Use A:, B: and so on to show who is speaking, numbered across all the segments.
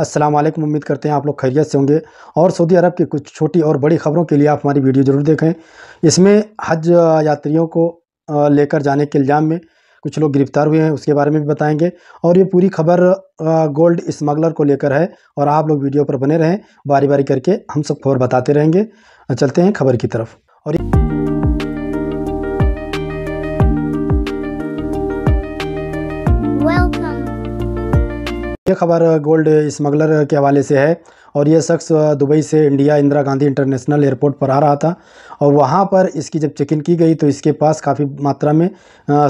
A: अस्सलाम वालेकुम उम्मीद करते हैं आप लोग खैरियत से होंगे और सऊदी अरब की कुछ छोटी और बड़ी खबरों के लिए आप हमारी वीडियो ज़रूर देखें इसमें हज यात्रियों को लेकर जाने के इल्ज़ाम में कुछ लोग गिरफ्तार हुए हैं उसके बारे में भी बताएंगे और ये पूरी खबर गोल्ड स्मगलर को लेकर है और आप लोग वीडियो पर बने रहें बारी बारी करके हम सब खबर बताते रहेंगे चलते हैं खबर की तरफ और यह खबर गोल्ड स्मगलर के हवाले से है और यह शख्स दुबई से India Indira Gandhi international airport पर आ रहा था और वहाँ पर इसकी जब चेकिंग की गई तो इसके पास काफ़ी मात्रा में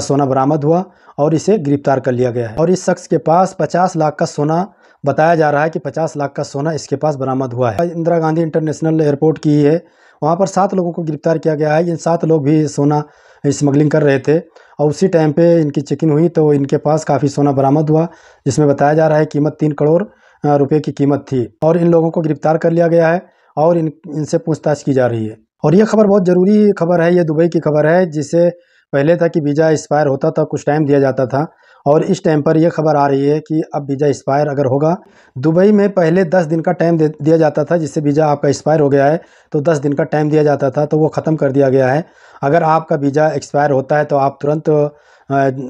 A: सोना बरामद हुआ और इसे गिरफ्तार कर लिया गया है और इस शख्स के पास पचास लाख का सोना बताया जा रहा है कि पचास लाख का सोना इसके पास बरामद हुआ है इंदिरा गांधी इंटरनेशनल एयरपोर्ट की है वहाँ पर सात लोगों को गिरफ्तार किया गया है इन सात लोग भी सोना स्मगलिंग कर रहे थे और उसी टाइम पे इनकी चेकिंग हुई तो इनके पास काफ़ी सोना बरामद हुआ जिसमें बताया जा रहा है कीमत तीन करोड़ रुपये की कीमत थी और इन लोगों को गिरफ्तार कर लिया गया है और इन इनसे पूछताछ की जा रही है और ये खबर बहुत ज़रूरी खबर है ये दुबई की खबर है जिसे पहले था कि वीज़ा एक्सपायर होता था कुछ टाइम दिया जाता था और इस टाइम पर यह खबर आ रही है कि अब वीज़ा एक्सपायर अगर होगा दुबई में पहले दस दिन का टाइम दिया जाता था जिससे वीज़ा आपका एक्सपायर हो गया है तो दस दिन का टाइम दिया जाता था तो वो ख़त्म कर दिया गया है अगर आपका वीज़ा एक्सपायर होता है तो आप तुरंत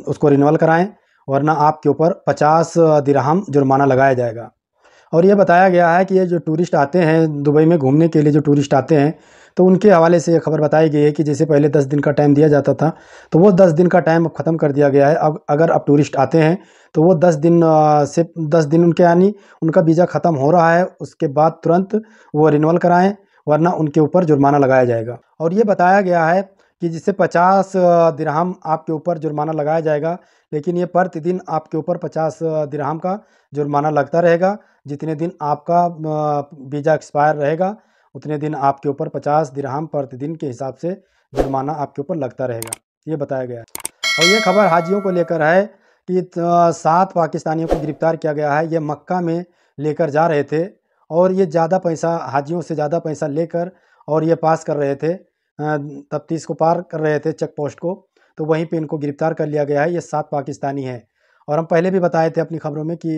A: उसको रिनवल कराएँ वरना आपके ऊपर पचास दिरहम जुर्माना लगाया जाएगा और ये बताया गया है कि ये जो टूरिस्ट आते हैं दुबई में घूमने के लिए जो टूरिस्ट आते हैं तो उनके हवाले से ये खबर बताई गई है कि जैसे पहले दस दिन का टाइम दिया जाता था तो वो दस दिन का टाइम अब ख़त्म कर दिया गया है अब अगर अब टूरिस्ट आते हैं तो वो दस दिन से दस दिन उनके यानी उनका वीज़ा ख़त्म हो रहा है उसके बाद तुरंत वो रिनवल कराएँ वरना उनके ऊपर जुर्माना लगाया जाएगा और ये बताया गया है कि जिससे पचास दिरहम आपके ऊपर जुर्माना लगाया जाएगा लेकिन ये प्रतिदिन आपके ऊपर पचास दिरहम का जुर्माना लगता रहेगा जितने दिन आपका वीज़ा एक्सपायर रहेगा उतने दिन आपके ऊपर पचास दिरहम प्रतिदिन के हिसाब से जुर्माना आपके ऊपर लगता रहेगा ये बताया गया और ये खबर हाजियों को लेकर है कि सात पाकिस्तानियों को गिरफ्तार किया गया है ये मक्का में लेकर जा रहे थे और ये ज़्यादा पैसा हाजियों से ज़्यादा पैसा लेकर और ये पास कर रहे थे तफ्तीश को पार कर रहे थे चेक पोस्ट को तो वहीं पे इनको गिरफ्तार कर लिया गया है ये सात पाकिस्तानी हैं और हम पहले भी बताए थे अपनी खबरों में कि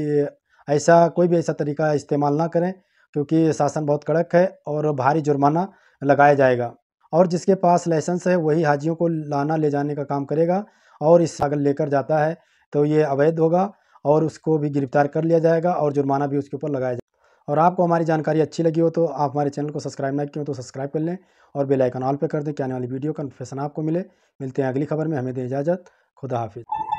A: ऐसा कोई भी ऐसा तरीका इस्तेमाल ना करें क्योंकि शासन बहुत कड़क है और भारी जुर्माना लगाया जाएगा और जिसके पास लाइसेंस है वही हाजियों को लाना ले जाने का काम करेगा और इस अगर लेकर जाता है तो ये अवैध होगा और उसको भी गिरफ्तार कर लिया जाएगा और जुर्माना भी उसके ऊपर लगाया जाएगा और आपको हमारी जानकारी अच्छी लगी हो तो आप हमारे चैनल को सब्सक्राइब ना किए तो सब्सक्राइब कर लें और बेलाइकन आइकन ऑल पर कर दें कि आने वाली वीडियो का नोटिफिकेशन आपको मिले मिलते हैं अगली खबर में हमें दें इजाज़त खुदा हाफिज़